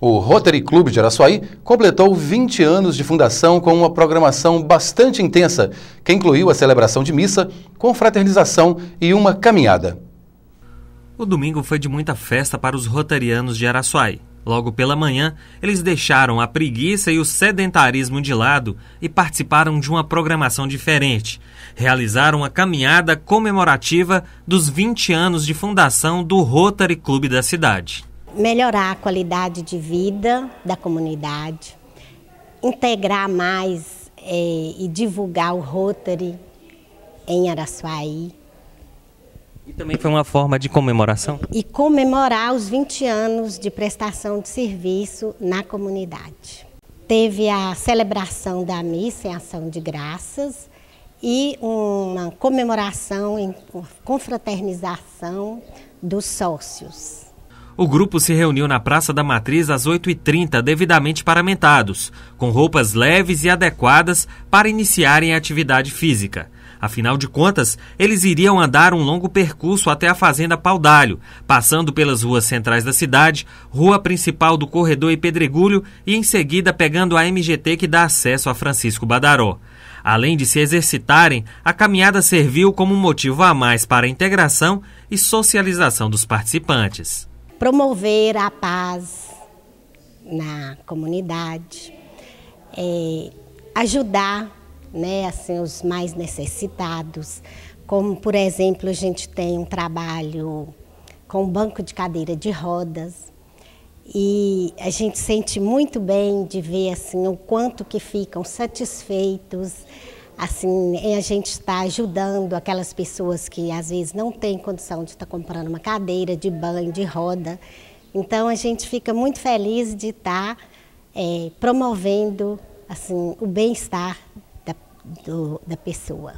O Rotary Clube de Araçuaí completou 20 anos de fundação com uma programação bastante intensa, que incluiu a celebração de missa, confraternização e uma caminhada. O domingo foi de muita festa para os rotarianos de Araçuaí. Logo pela manhã, eles deixaram a preguiça e o sedentarismo de lado e participaram de uma programação diferente. Realizaram a caminhada comemorativa dos 20 anos de fundação do Rotary Clube da cidade melhorar a qualidade de vida da comunidade, integrar mais é, e divulgar o Rotary em Araçuaí. E também foi uma forma de comemoração? E comemorar os 20 anos de prestação de serviço na comunidade. Teve a celebração da missa em ação de graças e uma comemoração em confraternização dos sócios. O grupo se reuniu na Praça da Matriz às 8h30, devidamente paramentados, com roupas leves e adequadas para iniciarem a atividade física. Afinal de contas, eles iriam andar um longo percurso até a Fazenda Paudalho, passando pelas ruas centrais da cidade, rua principal do Corredor e Pedregulho e em seguida pegando a MGT que dá acesso a Francisco Badaró. Além de se exercitarem, a caminhada serviu como um motivo a mais para a integração e socialização dos participantes promover a paz na comunidade, é, ajudar né, assim, os mais necessitados, como por exemplo a gente tem um trabalho com banco de cadeira de rodas e a gente sente muito bem de ver assim o quanto que ficam satisfeitos assim, é a gente está ajudando aquelas pessoas que às vezes não têm condição de estar tá comprando uma cadeira de banho, de roda. Então a gente fica muito feliz de estar tá, é, promovendo assim, o bem-estar da, da pessoa.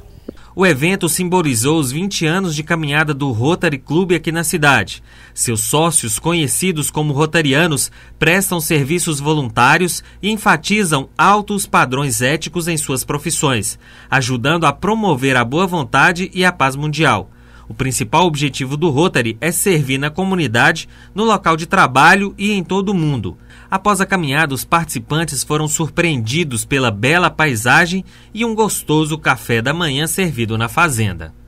O evento simbolizou os 20 anos de caminhada do Rotary Club aqui na cidade. Seus sócios, conhecidos como rotarianos, prestam serviços voluntários e enfatizam altos padrões éticos em suas profissões, ajudando a promover a boa vontade e a paz mundial. O principal objetivo do Rotary é servir na comunidade, no local de trabalho e em todo o mundo. Após a caminhada, os participantes foram surpreendidos pela bela paisagem e um gostoso café da manhã servido na fazenda.